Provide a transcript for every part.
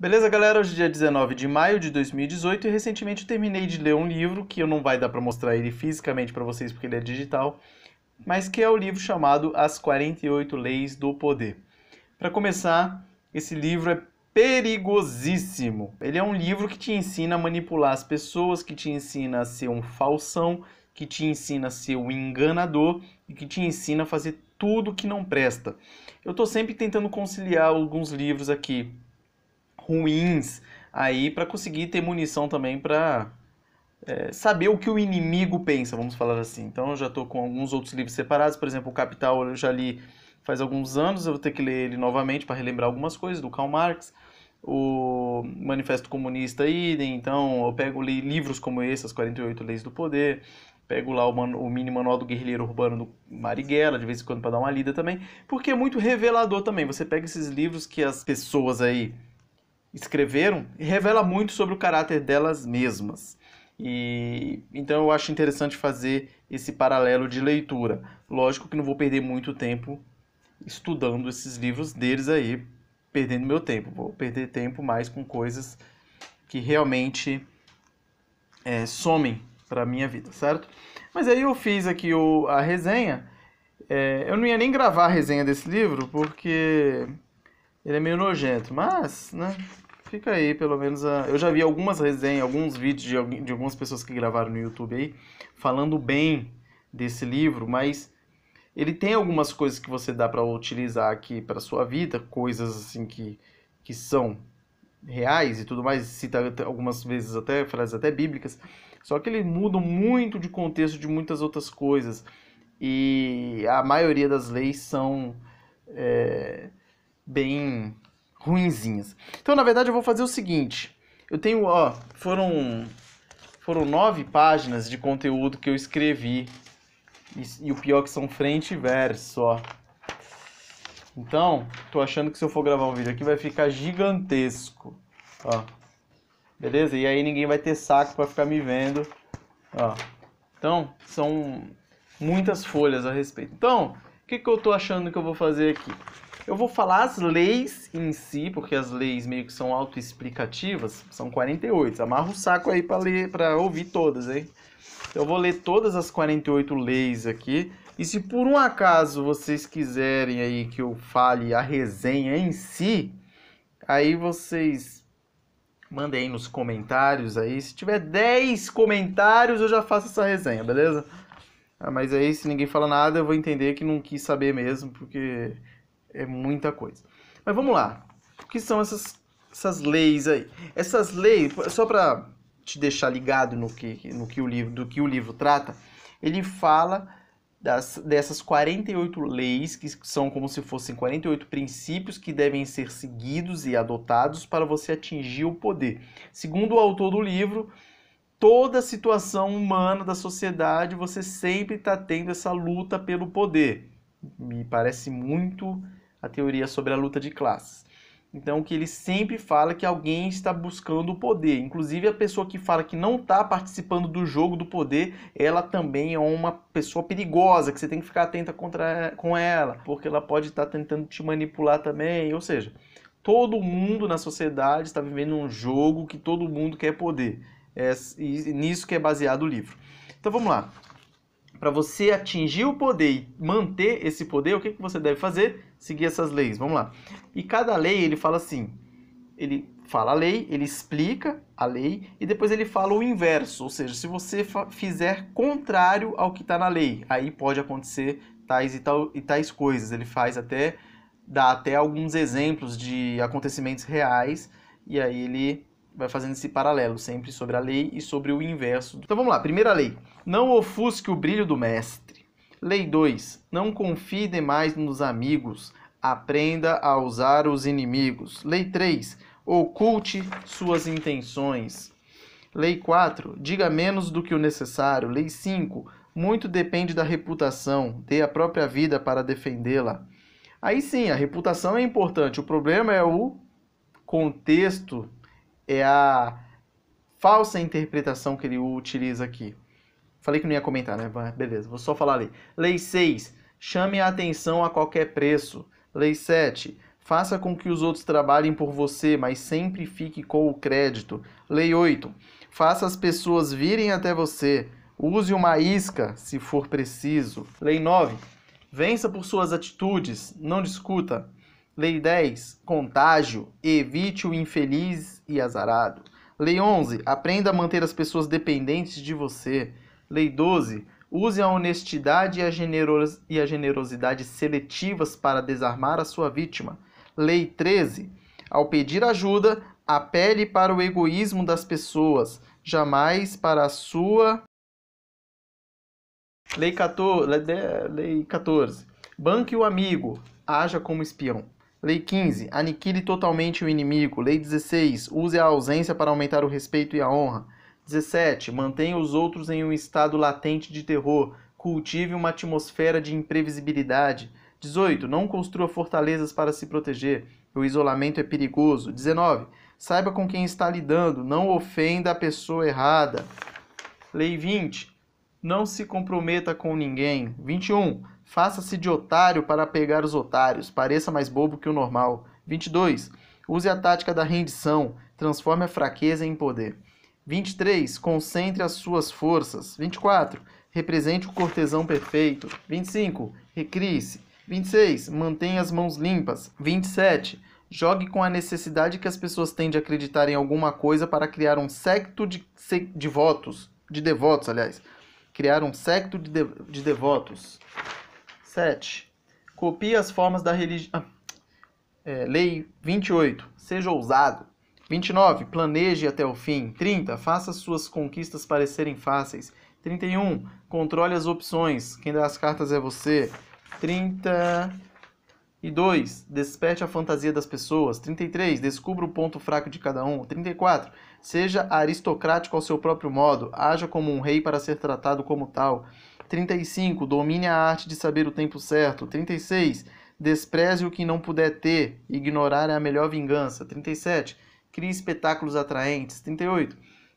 Beleza, galera? Hoje é dia 19 de maio de 2018 e recentemente terminei de ler um livro que eu não vai dar para mostrar ele fisicamente para vocês porque ele é digital, mas que é o livro chamado As 48 Leis do Poder. Para começar, esse livro é perigosíssimo. Ele é um livro que te ensina a manipular as pessoas, que te ensina a ser um falsão, que te ensina a ser um enganador e que te ensina a fazer tudo que não presta. Eu estou sempre tentando conciliar alguns livros aqui ruins aí para conseguir ter munição também para é, saber o que o inimigo pensa, vamos falar assim. Então eu já estou com alguns outros livros separados, por exemplo, o Capital eu já li faz alguns anos, eu vou ter que ler ele novamente para relembrar algumas coisas do Karl Marx, o Manifesto Comunista idem, então eu pego li livros como esse, as 48 Leis do Poder, pego lá o, o mini manual do guerrilheiro urbano do Marighella, de vez em quando para dar uma lida também, porque é muito revelador também. Você pega esses livros que as pessoas aí escreveram revela muito sobre o caráter delas mesmas. E então eu acho interessante fazer esse paralelo de leitura. Lógico que não vou perder muito tempo estudando esses livros deles aí, perdendo meu tempo. Vou perder tempo mais com coisas que realmente é, somem para minha vida, certo? Mas aí eu fiz aqui o, a resenha. É, eu não ia nem gravar a resenha desse livro porque ele é meio nojento, mas, né? Fica aí, pelo menos. A... Ah, eu já vi algumas resenhas, alguns vídeos de, alguém, de algumas pessoas que gravaram no YouTube aí, falando bem desse livro, mas ele tem algumas coisas que você dá para utilizar aqui para sua vida, coisas assim que, que são reais e tudo mais, cita algumas vezes até frases até bíblicas, só que ele muda muito de contexto de muitas outras coisas. E a maioria das leis são bem ruinzinhas. Então, na verdade, eu vou fazer o seguinte. Eu tenho, ó, foram foram nove páginas de conteúdo que eu escrevi. E, e o pior é que são frente e verso, ó. Então, tô achando que se eu for gravar um vídeo aqui vai ficar gigantesco, ó. Beleza? E aí ninguém vai ter saco para ficar me vendo, ó. Então, são muitas folhas a respeito. Então, o que, que eu tô achando que eu vou fazer aqui? Eu vou falar as leis em si, porque as leis meio que são autoexplicativas. São 48. Amarra o saco aí para ler, para ouvir todas, hein? Eu vou ler todas as 48 leis aqui. E se por um acaso vocês quiserem aí que eu fale a resenha em si, aí vocês mandem aí nos comentários aí. Se tiver 10 comentários, eu já faço essa resenha, beleza? Ah, mas aí se ninguém fala nada, eu vou entender que não quis saber mesmo, porque é muita coisa. Mas vamos lá. O que são essas, essas leis aí? Essas leis, só para te deixar ligado no que, no que o livro, do que o livro trata, ele fala das, dessas 48 leis, que são como se fossem 48 princípios que devem ser seguidos e adotados para você atingir o poder. Segundo o autor do livro, toda situação humana da sociedade você sempre está tendo essa luta pelo poder. Me parece muito a teoria sobre a luta de classes. Então, que ele sempre fala é que alguém está buscando o poder. Inclusive, a pessoa que fala que não está participando do jogo do poder, ela também é uma pessoa perigosa, que você tem que ficar atenta contra, com ela, porque ela pode estar tá tentando te manipular também. Ou seja, todo mundo na sociedade está vivendo um jogo que todo mundo quer poder. É, nisso que é baseado o livro. Então, vamos lá para você atingir o poder e manter esse poder, o que, que você deve fazer? Seguir essas leis. Vamos lá. E cada lei ele fala assim: ele fala a lei, ele explica a lei e depois ele fala o inverso, ou seja, se você fizer contrário ao que está na lei, aí pode acontecer tais e, tal, e tais coisas. Ele faz até dá até alguns exemplos de acontecimentos reais e aí ele vai fazendo esse paralelo sempre sobre a lei e sobre o inverso. Então vamos lá, primeira lei. Não ofusque o brilho do mestre. Lei 2. Não confie demais nos amigos. Aprenda a usar os inimigos. Lei 3. Oculte suas intenções. Lei 4. Diga menos do que o necessário. Lei 5. Muito depende da reputação. Dê a própria vida para defendê-la. Aí sim, a reputação é importante. O problema é o contexto é a falsa interpretação que ele utiliza aqui. Falei que não ia comentar, né? Beleza, vou só falar ali. Lei 6. Chame a atenção a qualquer preço. Lei 7. Faça com que os outros trabalhem por você, mas sempre fique com o crédito. Lei 8. Faça as pessoas virem até você. Use uma isca se for preciso. Lei 9. Vença por suas atitudes, não discuta. Lei 10, contágio, evite o infeliz e azarado. Lei 11, aprenda a manter as pessoas dependentes de você. Lei 12, use a honestidade e a generosidade seletivas para desarmar a sua vítima. Lei 13, ao pedir ajuda, apele para o egoísmo das pessoas, jamais para a sua. Lei 14, lei 14. Banque o amigo, haja como espião. Lei 15. Aniquile totalmente o inimigo. Lei 16. Use a ausência para aumentar o respeito e a honra. 17. Mantenha os outros em um estado latente de terror. Cultive uma atmosfera de imprevisibilidade. 18. Não construa fortalezas para se proteger. O isolamento é perigoso. 19. Saiba com quem está lidando. Não ofenda a pessoa errada. Lei 20. Não se comprometa com ninguém. 21. Faça-se de otário para pegar os otários, pareça mais bobo que o normal. 22. Use a tática da rendição, transforme a fraqueza em poder. 23. Concentre as suas forças. 24. Represente o cortesão perfeito. 25. Recrie-se. 26. Mantenha as mãos limpas. 27. Jogue com a necessidade que as pessoas têm de acreditar em alguma coisa para criar um secto de, de votos. De devotos, aliás. Criar um secto de, de, de devotos. 7. Copie as formas da religião. Ah, é, lei 28. Seja ousado. 29. Planeje até o fim. 30. Faça suas conquistas parecerem fáceis. 31. Controle as opções. Quem dá as cartas é você. 30. E 2. Desperte a fantasia das pessoas. 33. Descubra o ponto fraco de cada um. 34. Seja aristocrático ao seu próprio modo. Haja como um rei para ser tratado como tal. 35. Domine a arte de saber o tempo certo. 36. Despreze o que não puder ter. Ignorar é a melhor vingança. 37. Crie espetáculos atraentes. 38.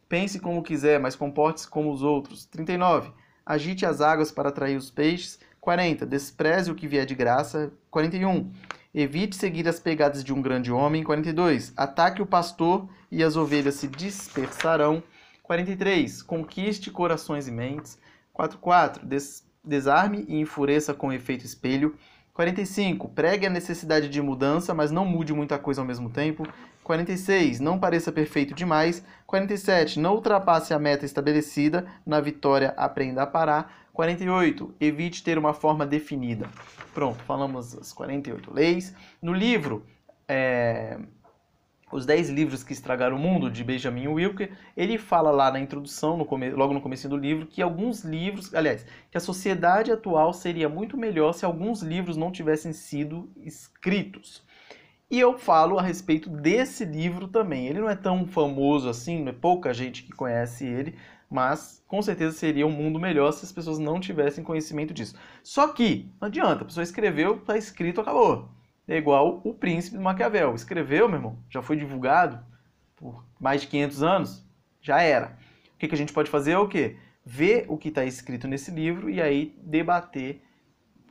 Pense como quiser, mas comporte-se como os outros. 39. Agite as águas para atrair os peixes 40. Despreze o que vier de graça. 41. Evite seguir as pegadas de um grande homem. 42. Ataque o pastor e as ovelhas se dispersarão. 43. Conquiste corações e mentes. 44. Des desarme e enfureça com efeito espelho. 45. Pregue a necessidade de mudança, mas não mude muita coisa ao mesmo tempo. 46. Não pareça perfeito demais. 47. Não ultrapasse a meta estabelecida. Na vitória, aprenda a parar. 48. Evite ter uma forma definida. Pronto, falamos as 48 leis. No livro é, Os 10 Livros que Estragaram o Mundo, de Benjamin Wilker, ele fala lá na introdução, no come, logo no começo do livro, que alguns livros, aliás, que a sociedade atual seria muito melhor se alguns livros não tivessem sido escritos. E eu falo a respeito desse livro também. Ele não é tão famoso assim, é pouca gente que conhece ele, mas com certeza seria um mundo melhor se as pessoas não tivessem conhecimento disso. Só que não adianta, a pessoa escreveu, tá escrito, acabou. É igual o príncipe do Maquiavel. Escreveu, meu irmão, já foi divulgado por mais de 500 anos, já era. O que, que a gente pode fazer é o quê? Ver o que está escrito nesse livro e aí debater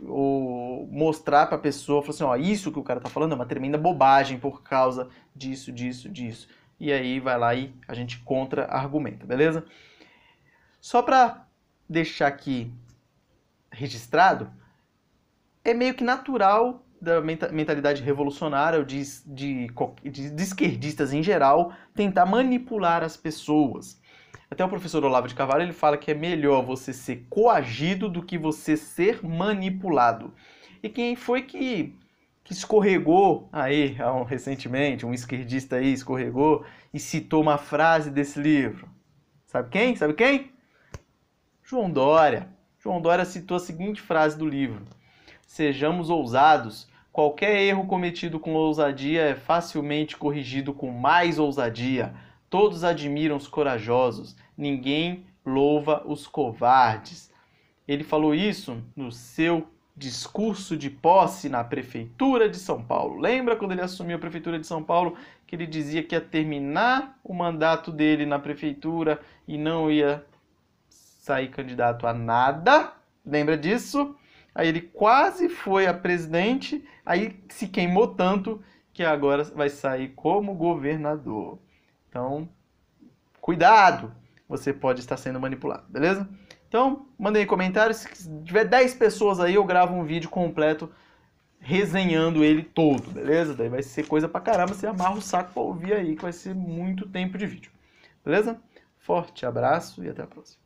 ou mostrar para a pessoa, falar assim, ó, isso que o cara está falando é uma tremenda bobagem por causa disso, disso, disso. E aí vai lá e a gente contra-argumenta, beleza? Só para deixar aqui registrado, é meio que natural da mentalidade revolucionária ou de, de, de, esquerdistas em geral tentar manipular as pessoas. Até o professor Olavo de Carvalho ele fala que é melhor você ser coagido do que você ser manipulado. E quem foi que, que escorregou aí recentemente, um esquerdista aí escorregou e citou uma frase desse livro? Sabe quem? Sabe quem? João Dória. João Dória citou a seguinte frase do livro: Sejamos ousados. Qualquer erro cometido com ousadia é facilmente corrigido com mais ousadia. Todos admiram os corajosos, ninguém louva os covardes. Ele falou isso no seu discurso de posse na prefeitura de São Paulo. Lembra quando ele assumiu a prefeitura de São Paulo que ele dizia que ia terminar o mandato dele na prefeitura e não ia sair candidato a nada, lembra disso? Aí ele quase foi a presidente, aí se queimou tanto que agora vai sair como governador. Então, cuidado, você pode estar sendo manipulado, beleza? Então, mandei comentários, se tiver 10 pessoas aí, eu gravo um vídeo completo resenhando ele todo, beleza? Daí vai ser coisa pra caramba, você amarra o saco pra ouvir aí, que vai ser muito tempo de vídeo. Beleza? Forte abraço e até a próxima.